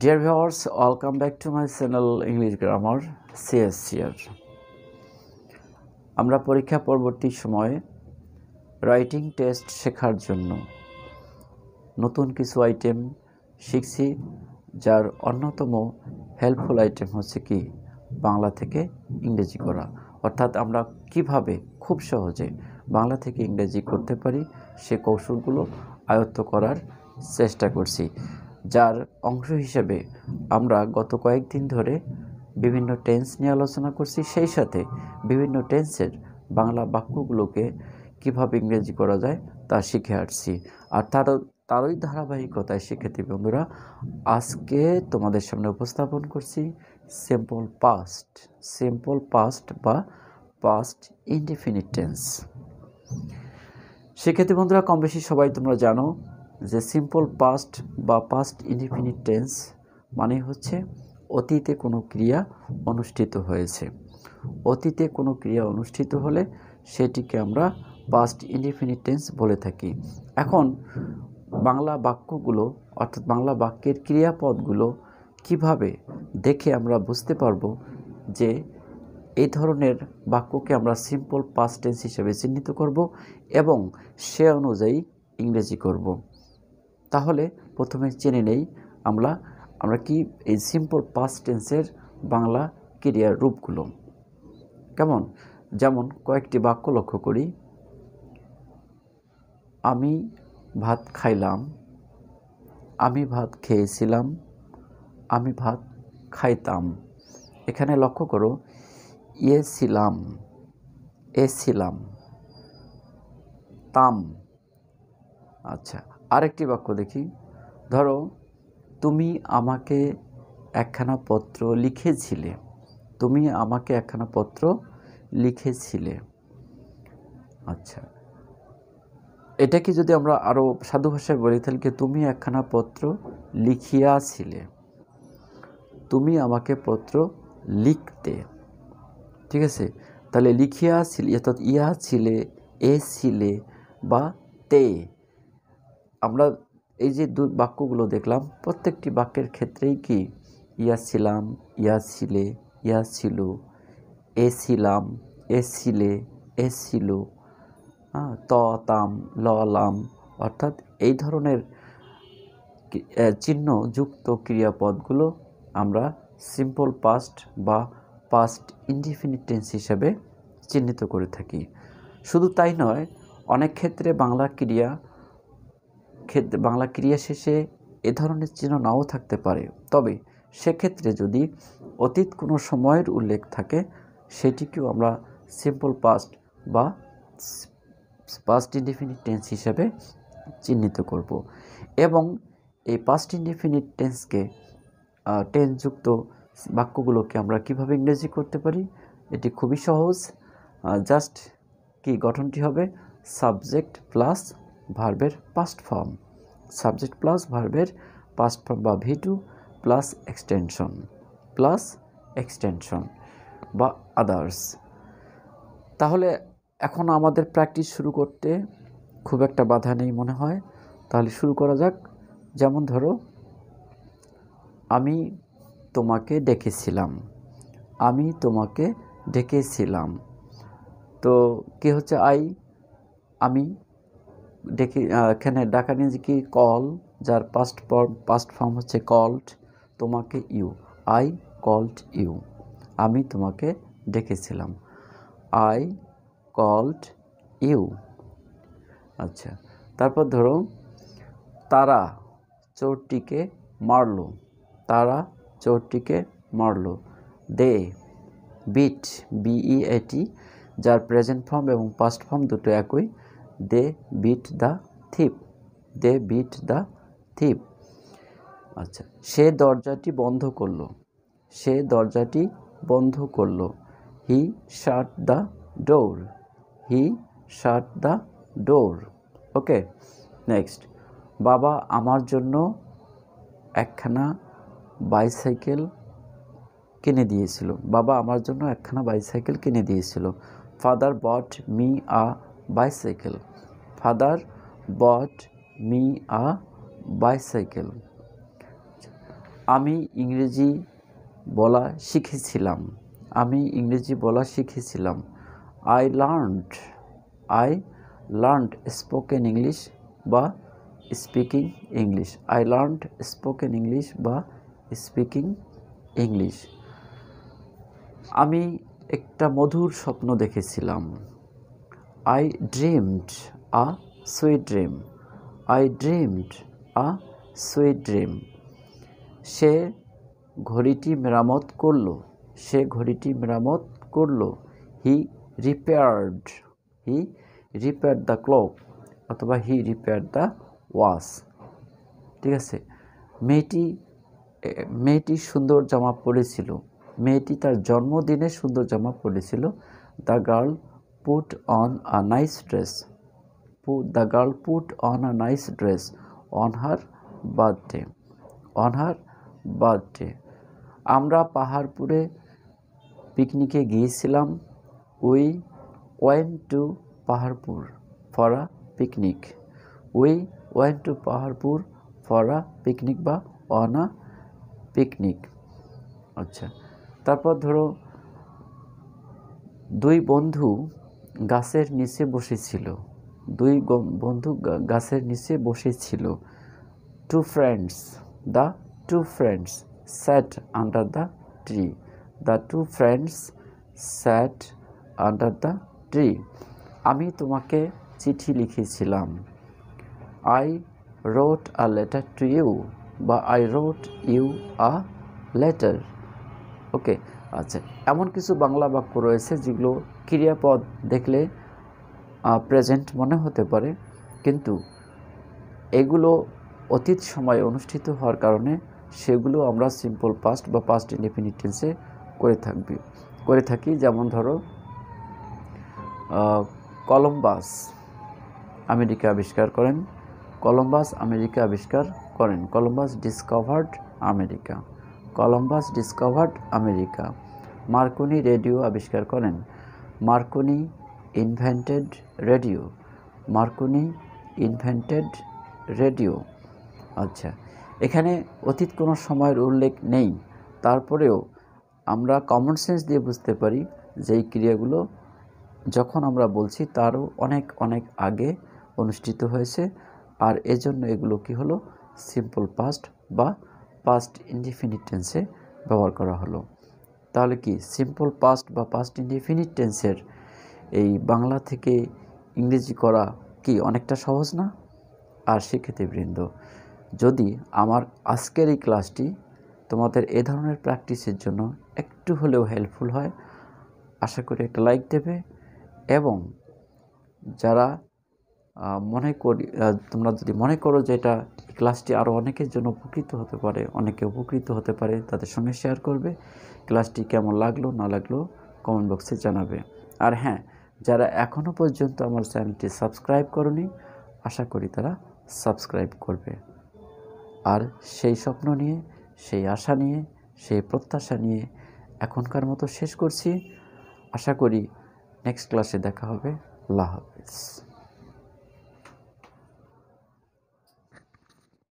Deer viewers welcome back to my channel English grammar CSCR আমরা পরীক্ষা পরবর্তী সময়ে রাইটিং টেস্ট শেখার জন্য নতুন কিছু আইটেম শিখছি যার অন্যতম হেল্পফুল আইটেম হচ্ছে কি বাংলা থেকে ইংরেজি করা অর্থাৎ আমরা কিভাবে খুব সহজে বাংলা থেকে ইংরেজি করতে পারি সে কৌশলগুলো আয়ত্ত করার চেষ্টা করছি যার অংশ হিসেবে আমরা গত কয়েকদিন ধরে বিভিন্ন টেন্স নিয়ে আলোচনা করছি সেই সাথে বিভিন্ন টেন্সের বাংলা বাক্যগুলোকে কিভাবে ইংরেজি করা যায় তা শিখে আসছি আর তার তারই ধারাবাহিকতায় শিক্ষার্থী বন্ধুরা আজকে তোমাদের সামনে উপস্থাপন করছি সিম্পল পাস্ট সিম্পল পাস্ট বা পাস্ট ইনডিফিনিট টেন্স শিক্ষার্থী বন্ধুরা কম বেশি সবাই তোমরা জানো যে সিম্পল পাস্ট বা পাস্ট ইনডিফিনিট টেন্স মানে হচ্ছে অতীতে কোনো ক্রিয়া অনুষ্ঠিত হয়েছে অতীতে কোনো ক্রিয়া অনুষ্ঠিত হলে সেটিকে আমরা পাস্ট ইনডিফিনিট টেন্স বলে থাকি এখন বাংলা বাক্যগুলো অর্থাৎ বাংলা বাক্যের ক্রিয়াপদগুলো কিভাবে দেখে আমরা বুঝতে পারবো যে এই ধরনের বাক্যকে আমরা সিম্পল পাস্ট টেন্স হিসেবে চিহ্নিত করব এবং সে অনুযায়ী ইংরেজি করব তাহলে প্রথমে জেনে নেই আমরা আমরা কি এই সিম্পল পাস্ট টেন্সের বাংলা ক্রিয়ার রূপগুলো কেমন যেমন কয়েকটি বাক্য লক্ষ্য করি আমি ভাত খাইলাম আমি ভাত খেয়েছিলাম আমি ভাত খাইতাম এখানে লক্ষ্য করো এ ছিলাম এ ছিলাম তাম আচ্ছা আরেকটি বাক্য দেখি ধরো তুমি আমাকে একখানা পত্র লিখেছিলে তুমি আমাকে একখানা পত্র লিখেছিলে আচ্ছা এটা কি যদি আমরা আরও সাধু ভাষায় বলি তাহলে কি তুমি একখানা পত্র লিখিয়াছিলে তুমি আমাকে পত্র লিখতে ঠিক আছে তাহলে লিখিয়াছিলে অর্থাৎ ইয়া ছিলে এ ছিলে বা তে আমরা এই যে দু বাক্যগুলো দেখলাম প্রত্যেকটি বাক্যের ক্ষেত্রেই কি ইয়া ছিলাম ইয়া ছিলে ইয়া ছিল এ ছিলাম এ ছিলে এ ছিল হ্যাঁ ত তাম ললাম অর্থাৎ এই ধরনের চিহ্ন যুক্ত ক্রিয়াপদগুলো আমরা সিম্পল পাস্ট বা পাস্ট ইনডিফিনিটেন্স হিসেবে চিহ্নিত করে থাকি শুধু তাই নয় অনেক ক্ষেত্রে বাংলা ক্রিয়া ক্ষেত্রে বাংলা ক্রিয়া শেষে এ ধরনের চিহ্ন নাও থাকতে পারে তবে সেক্ষেত্রে যদি অতীত কোনো সময়ের উল্লেখ থাকে সেটিকেও আমরা সিম্পল পাস্ট বা পাস্ট ইনডিফিনিট টেন্স হিসেবে চিহ্নিত করব এবং এই পাস্ট ইনডিফিনিট টেন্সকে টেন্সযুক্ত বাক্যগুলোকে আমরা কিভাবে ইংরেজি করতে পারি এটি খুবই সহজ জাস্ট কি গঠনটি হবে সাবজেক্ট প্লাস ভার্বের পাস্ট ফর্ম সাবজেক্ট প্লাস ভার্বের পাস্ট ফর্ম বা V two plus extension plus extension বা আদার্স তাহলে এখন আমাদের প্র্যাকটিস শুরু করতে খুব একটা বাধা নেই মনে হয় তাহলে শুরু করা যাক যেমন ধরো আমি তোমাকে ডেকেছিলাম আমি তোমাকে ডেকেছিলাম তো কি হচ্ছে আই আমি দেখি এখানে ডাকা কি কল যার পাস্ট পাস্ট ফর্ম হচ্ছে কল্ড তোমাকে ইউ আই কল্ড ইউ আমি তোমাকে ডেকেছিলাম আই কল্ড ইউ আচ্ছা তারপর ধরো তারা চোরটিকে মারল তারা চোরটিকে মারল দে বিট বিই এটি যার প্রেজেন্ট ফর্ম এবং পাস্ট ফর্ম দুটো একই they beat the thief they beat the thief আচ্ছা সে দরজাটি বন্ধ করলো সে দরজাটি বন্ধ করলো he shut the door he shut the door okay next বাবা আমার জন্য একখানা বাইসাইকেল কিনে দিয়েছিল বাবা আমার জন্য একখানা বাইসাইকেল কিনে দিয়েছিল father bought me a bicycle. Father bought me a bicycle. আমি ইংরেজি বলা শিখেছিলাম আমি ইংরেজি বলা শিখেছিলাম I learned I learned spoken English বা speaking English I learned spoken English বা স্পিকিং ইংলিশ আমি একটা মধুর স্বপ্ন দেখেছিলাম I dreamed a sweet dream I dreamed a sweet dream সে ঘড়িটি মেরামত করল সে ঘড়িটি মেরামত করল he repaired he repair the clock অথবা হি রিপেয়ার দ্য ওয়াশ ঠিক আছে মেয়েটি মেয়েটি সুন্দর জামা পরেছিল মেয়েটি তার জন্মদিনে সুন্দর জামা পরেছিল the girl put on a nice dress. Put, the girl put on a nice dress on her birthday. On her birthday. আমরা পাহাড়পুরে পিকনিকে গিয়েছিলাম we went to Paharpur for a picnic we went to Paharpur for a picnic বা on a picnic আচ্ছা তারপর ধরো দুই বন্ধু গাছের নিচে বসেছিল দুই বন্ধু গাছের নিচে বসেছিল two friends the two friends sat under the tree the two friends sat under the tree আমি তোমাকে চিঠি লিখেছিলাম I wrote a letter to you বা I wrote you a letter okay আচ্ছা এমন কিছু বাংলা বাক্য রয়েছে যেগুলো ক্রিয়াপদ দেখলে প্রেজেন্ট মনে হতে পারে কিন্তু এগুলো অতীত সময়ে অনুষ্ঠিত হওয়ার কারণে সেগুলো আমরা সিম্পল পাস্ট বা পাস্ট ইন্ডিপেন্ডেন্সে করে থাকবি করে থাকি যেমন ধরো কলম্বাস আমেরিকা আবিষ্কার করেন কলম্বাস আমেরিকা আবিষ্কার করেন Columbus discovered America Columbus discovered America Marconi radio আবিষ্কার করেন Marconi invented radio Marconi invented radio আচ্ছা এখানে অতীত কোনো সময়ের উল্লেখ নেই তারপরেও আমরা কমন সেন্স দিয়ে বুঝতে পারি যে এই ক্রিয়াগুলো যখন আমরা বলছি তারও অনেক অনেক আগে অনুষ্ঠিত হয়েছে আর এজন্য এগুলো কি হলো সিম্পল পাস্ট বা পাস্ট ইনডিফিনিট টেন্সে ব্যবহার করা হলো তাহলে কি সিম্পল পাস্ট বা পাস্ট ইনডিফিনিট টেন্সের এই বাংলা থেকে ইংরেজি করা কি অনেকটা সহজ না আর বৃন্দ যদি আমার আজকের এই ক্লাসটি তোমাদের এ ধরনের প্র্যাকটিসের জন্য একটু হলেও হেল্পফুল হয় আশা করি একটা লাইক দেবে এবং যারা মনে করি তোমরা যদি মনে করো যে এটা ক্লাসটি আরও অনেকের জন্য উপকৃত হতে পারে অনেকে উপকৃত হতে পারে তাদের সঙ্গে শেয়ার করবে ক্লাসটি কেমন লাগলো না লাগলো কমেন্ট বক্সে জানাবে আর হ্যাঁ যারা এখনও পর্যন্ত আমার চ্যানেলটি সাবস্ক্রাইব করনি আশা করি তারা সাবস্ক্রাইব করবে আর সেই স্বপ্ন নিয়ে সেই আশা নিয়ে সেই প্রত্যাশা নিয়ে এখনকার মতো শেষ করছি আশা করি নেক্সট ক্লাসে দেখা হবে আল্লাহ হাফিজ